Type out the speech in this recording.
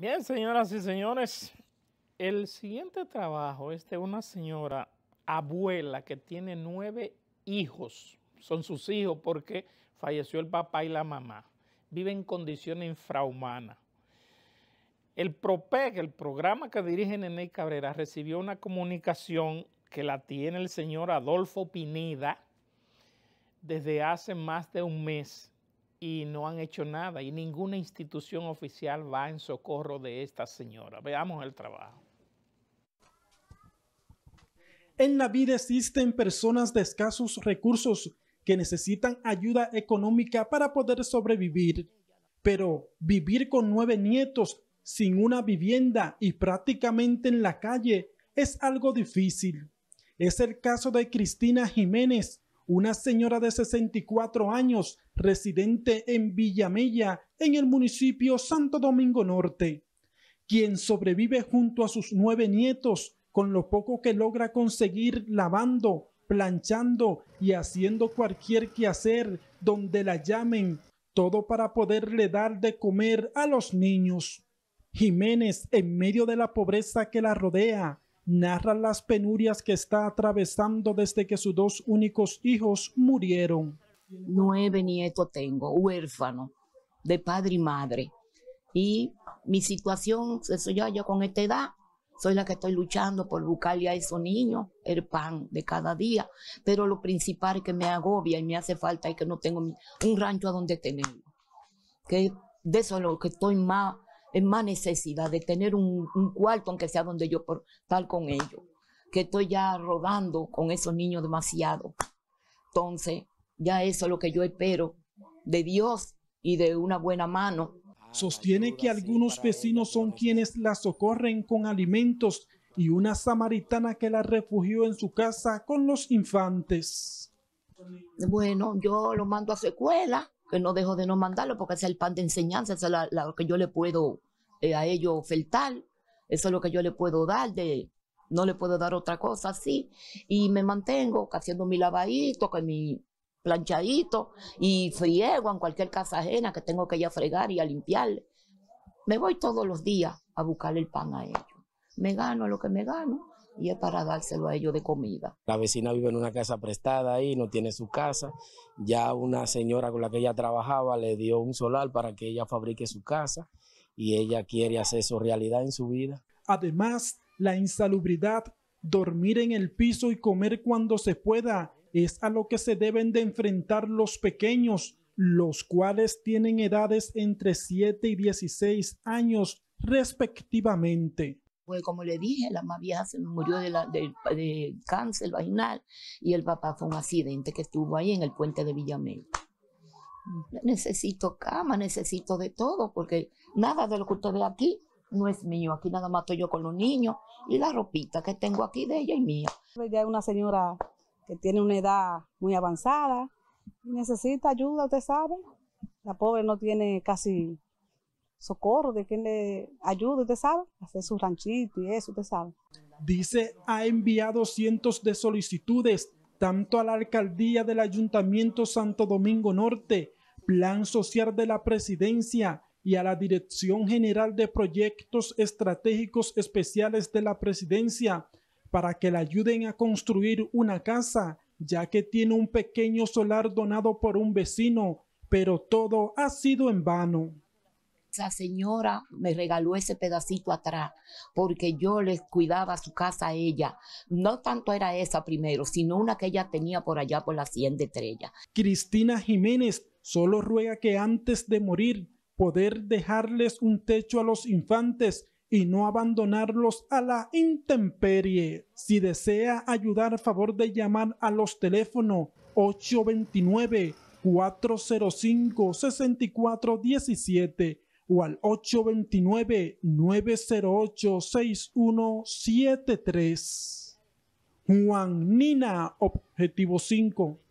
Bien, señoras y señores, el siguiente trabajo es de una señora abuela que tiene nueve hijos. Son sus hijos porque falleció el papá y la mamá. Vive en condiciones infrahumanas. El prope, el programa que dirige Nene Cabrera, recibió una comunicación que la tiene el señor Adolfo Pineda desde hace más de un mes y no han hecho nada y ninguna institución oficial va en socorro de esta señora. Veamos el trabajo. En la vida existen personas de escasos recursos que necesitan ayuda económica para poder sobrevivir, pero vivir con nueve nietos sin una vivienda y prácticamente en la calle es algo difícil. Es el caso de Cristina Jiménez, una señora de 64 años, residente en Villamella, en el municipio Santo Domingo Norte, quien sobrevive junto a sus nueve nietos con lo poco que logra conseguir lavando, planchando y haciendo cualquier quehacer donde la llamen, todo para poderle dar de comer a los niños. Jiménez, en medio de la pobreza que la rodea, narra las penurias que está atravesando desde que sus dos únicos hijos murieron. Nueve nietos tengo, huérfano, de padre y madre. Y mi situación, eso ya yo con esta edad, soy la que estoy luchando por buscarle a esos niños el pan de cada día. Pero lo principal que me agobia y me hace falta es que no tengo un rancho a donde tenerlo. de eso lo que estoy más más necesidad de tener un, cuarto, aunque sea donde yo por estar con ellos, que estoy ya rodando con esos niños demasiado. Entonces, ya eso es lo que yo espero de Dios y de una buena mano. Ah, sostiene que algunos vecinos son quienes la socorren con alimentos y una samaritana que la refugió en su casa con los infantes. Bueno, yo lo mando a secuela que no dejo de no mandarlo porque es el pan de enseñanza, es lo que yo le puedo eh, a ellos ofertar, eso es lo que yo le puedo dar, de, no le puedo dar otra cosa así. Y me mantengo haciendo mi lavadito, con mi planchadito, y friego en cualquier casa ajena que tengo que ir fregar y a limpiarle. Me voy todos los días a buscar el pan a ellos. Me gano lo que me gano y es para dárselo a ellos de comida. La vecina vive en una casa prestada y no tiene su casa. Ya una señora con la que ella trabajaba le dio un solar para que ella fabrique su casa y ella quiere hacer eso realidad en su vida. Además, la insalubridad, dormir en el piso y comer cuando se pueda, es a lo que se deben de enfrentar los pequeños, los cuales tienen edades entre 7 y 16 años respectivamente. Pues, como le dije, la más vieja se murió de, la, de, cáncer vaginal y el papá fue un accidente que estuvo ahí en el puente de Villamel. Necesito cama, necesito de todo, porque nada de lo que usted ve aquí no es mío. Aquí nada más estoy yo con los niños y la ropita que tengo aquí de ella y mía. Ella es una señora que tiene una edad muy avanzada y necesita ayuda, usted sabe. La pobre no tiene casi socorro, de que le ayude, usted sabe, hacer su ranchito y eso, te sabe. Dice, ha enviado cientos de solicitudes, tanto a la alcaldía del Ayuntamiento Santo Domingo Norte, Plan Social de la Presidencia y a la Dirección General de Proyectos Estratégicos Especiales de la Presidencia para que le ayuden a construir una casa, ya que tiene un pequeño solar donado por un vecino, pero todo ha sido en vano esa señora me regaló ese pedacito atrás porque yo les cuidaba su casa a ella. No tanto era esa primero, sino una que ella tenía por allá por la 100 de Estrella. Cristina Jiménez solo ruega que antes de morir poder dejarles un techo a los infantes y no abandonarlos a la intemperie. Si desea ayudar, a favor de llamar a los teléfonos 829 405 6417 o al 829-908-6173. Juan Nina, Objetivo 5.